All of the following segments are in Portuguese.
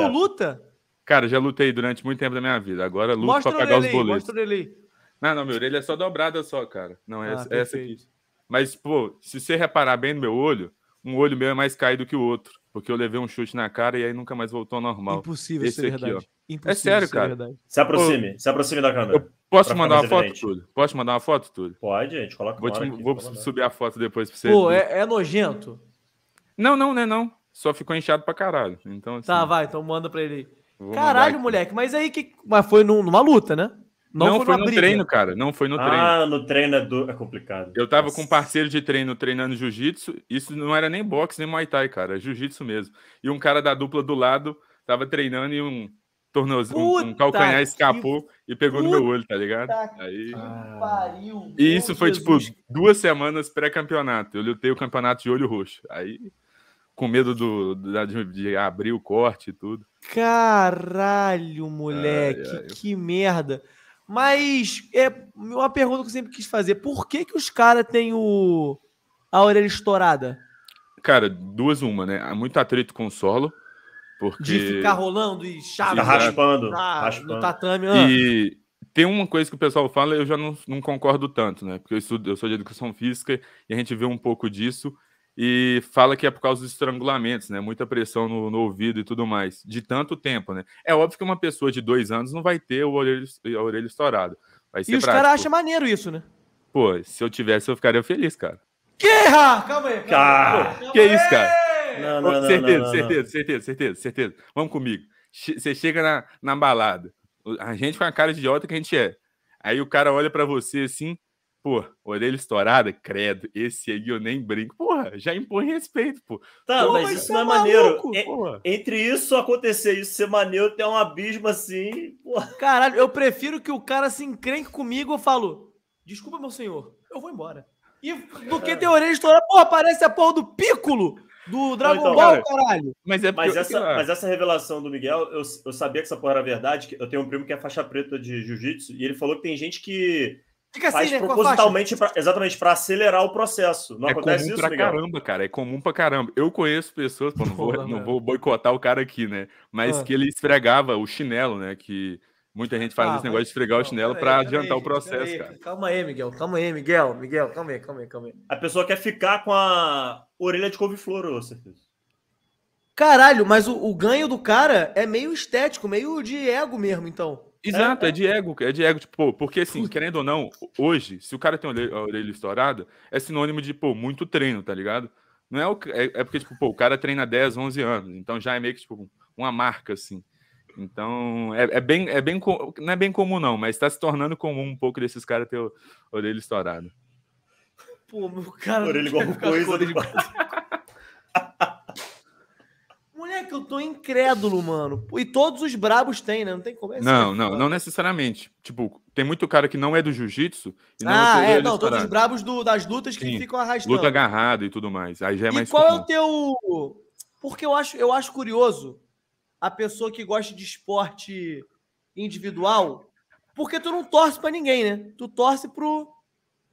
Tu é. luta? Cara, já lutei durante muito tempo da minha vida. Agora luto mostra pra pagar os boletos. Mostra ele Não, não, meu orelha é só dobrada só, cara. Não, é ah, essa, aqui. Mas, pô, se você reparar bem no meu olho, um olho meu é mais caído que o outro. Porque eu levei um chute na cara e aí nunca mais voltou ao normal. Impossível Esse aqui, verdade. Ó. É Impossível é sério, cara. Verdade. Se aproxime, pô, se aproxime da câmera. posso mandar uma evidente. foto, Túlio? Posso mandar uma foto, Túlio? Pode, gente coloca Vou, te, aqui, vou subir a foto depois pra você. Pô, é, é nojento. Não, não, né, é não só ficou inchado pra caralho. Então, assim, tá, vai, então manda pra ele aí. Caralho, moleque, mas aí que. Mas foi num, numa luta, né? Não, não foi, foi no briga. treino, cara. Não foi no ah, treino. Ah, no treino é, do... é complicado. Eu tava Nossa. com um parceiro de treino treinando jiu-jitsu. Isso não era nem boxe, nem muay thai, cara. É jiu-jitsu mesmo. E um cara da dupla do lado tava treinando e um tornozinho, um, um calcanhar que... escapou e pegou Puta no meu olho, tá ligado? Aí... Ah. Pariu, e isso foi tipo, Jesus. tipo duas semanas pré-campeonato. Eu lutei o campeonato de olho roxo. Aí com medo do, de, de abrir o corte e tudo. Caralho, moleque, ai, ai. que merda. Mas é uma pergunta que eu sempre quis fazer. Por que que os caras têm o a orelha estourada? Cara, duas uma, né? Há é muito atrito com o solo. Porque... De ficar rolando e chave. raspando, na, raspando. No tatame. Ah. E tem uma coisa que o pessoal fala eu já não, não concordo tanto, né? Porque eu, estudo, eu sou de educação física e a gente vê um pouco disso e fala que é por causa dos estrangulamentos, né? Muita pressão no, no, ouvido e tudo mais, de tanto tempo, né? É óbvio que uma pessoa de dois anos não vai ter o orelho, a orelha estourada. Vai ser e os caras acham maneiro isso, né? Pô, se eu tivesse, eu ficaria feliz, cara. Que? Calma aí, calma aí. que isso, cara? Não, não, certeza, não, não, certeza, certeza, certeza, certeza. Vamos comigo. Você chega na, na balada, a gente com a cara de idiota que a gente é. Aí o cara olha para você assim, Pô, orelha estourada, credo. Esse aí eu nem brinco. Porra, já impõe respeito, pô. Tá, pô, mas, mas isso não é, é maluco, maneiro. entre isso acontecer e isso ser maneiro, tem um abismo assim. Porra. Caralho, eu prefiro que o cara se encrenque comigo. Eu falo, desculpa, meu senhor, eu vou embora. E do que ter orelha estourada, porra, parece a porra do Piccolo do então, Dragon então, Ball, cara, caralho. Mas, é mas, essa, mas essa revelação do Miguel, eu, eu sabia que essa porra era verdade. Eu tenho um primo que é faixa preta de jiu-jitsu e ele falou que tem gente que Fica faz assim, né, propositalmente, pra, exatamente, para acelerar o processo. Não é acontece comum isso, pra Miguel? caramba, cara. É comum pra caramba. Eu conheço pessoas, pô, não, vou, Porra, não vou boicotar o cara aqui, né? Mas ah. que ele esfregava o chinelo, né? Que muita gente faz ah, esse negócio de esfregar não, o chinelo para adiantar aí, o processo, aí, cara. Calma aí, Miguel. Calma aí, Miguel. Miguel, calma aí, calma aí, calma aí. A pessoa quer ficar com a orelha de couve-flor, ô, certeza. Caralho, mas o, o ganho do cara é meio estético, meio de ego mesmo, então. Exato, é, é, é de ego, é de ego, tipo, pô, porque assim, querendo ou não, hoje, se o cara tem a orelha estourada, é sinônimo de, pô, muito treino, tá ligado? Não é, o, é, é porque, tipo, pô, o cara treina 10, 11 anos, então já é meio que, tipo, uma marca, assim. Então, é, é, bem, é bem, não é bem comum não, mas está se tornando comum um pouco desses caras ter orelha estourada. Pô, meu cara... Orelha igual coisa que eu tô incrédulo, mano. E todos os brabos têm, né? Não tem como. É assim. não, não, não necessariamente. Tipo, tem muito cara que não é do jiu-jitsu. É ah, é, é não, todos os brabos do, das lutas que Sim, ficam arrastando. Luta agarrada e tudo mais. Aí já é e mais. Qual comum. é o teu. Porque eu acho, eu acho curioso a pessoa que gosta de esporte individual, porque tu não torce para ninguém, né? Tu torce pro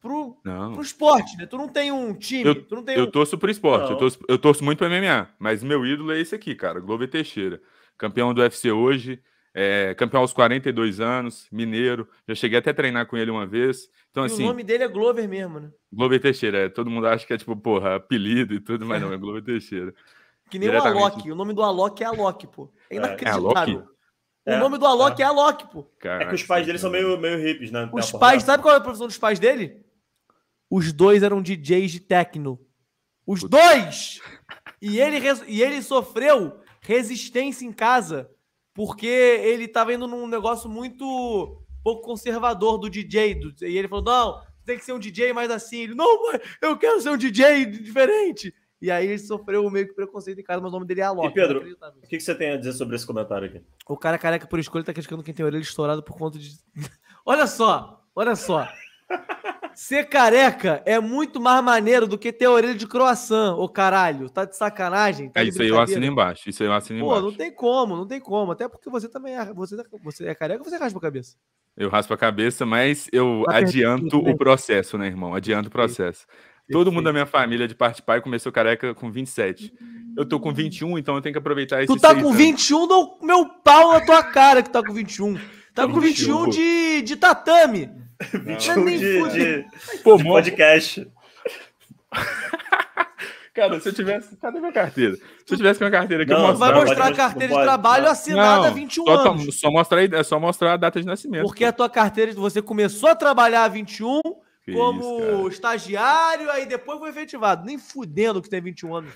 pro, não. pro esporte, né? Tu não tem um time, eu, tu não tem Eu um... torço pro esporte, eu torço, eu torço muito pro MMA, mas meu ídolo é esse aqui, cara, Glover Teixeira, campeão do UFC hoje, é, campeão aos 42 anos, mineiro, já cheguei até a treinar com ele uma vez. Então, e assim, o nome dele é Glover mesmo, né? Glover Teixeira, é, todo mundo acha que é tipo, porra, apelido e tudo, mas não, é Glover Teixeira. Que nem o Alok, o nome do Alok é Alok, pô. É, é. inacreditável. É o é, nome do Alok é, é Alok, pô. Caraca, é que os pais dele são meio, meio hippies, né? Os pais, sabe qual é a profissão dos pais dele? Os dois eram DJs de techno. Os Puta. dois! E ele, e ele sofreu resistência em casa porque ele estava indo num negócio muito pouco conservador do DJ. Do, e ele falou: não, tem que ser um DJ mais assim. Ele, não, mãe, eu quero ser um DJ diferente. E aí ele sofreu meio que preconceito em casa, mas o nome dele é Alok. E Pedro, né? o que, que, você tem a dizer sobre esse comentário aqui? O cara é careca por escolha tá criticando quem tem orelha estourada por conta de. olha só, olha só. Ser careca é muito mais maneiro do que ter a orelha de croissant, ô caralho. Tá de sacanagem? Tá é, de isso aí eu assino embaixo. Isso aí eu assino Pô, embaixo. Pô, não tem como, não tem como. Até porque você também é. Você, tá, você é careca ou você raspa a cabeça? Eu raspo a cabeça, mas eu tá adianto né? o processo, né, irmão? Adianto o processo. Todo mundo da minha família de parte pai começou careca com 27. Eu tô com 21, então eu tenho que aproveitar isso. Tu tá com 21, anos. meu pau na tua cara que tá com 21. Tá com 21 de, de tatame. 21 de, de, Pô, de podcast. Cara, se eu tivesse. Cadê minha carteira? Se eu tivesse minha carteira aqui, não, eu mostrava. Vai mostrar a carteira de trabalho não, assinada há 21 só, tá- anos. Só mostrar, é só mostrar a data de nascimento. Porque cara. a tua carteira, você começou a trabalhar há 21 que como isso, estagiário, aí depois foi efetivado. Nem fudendo que tem 21 anos.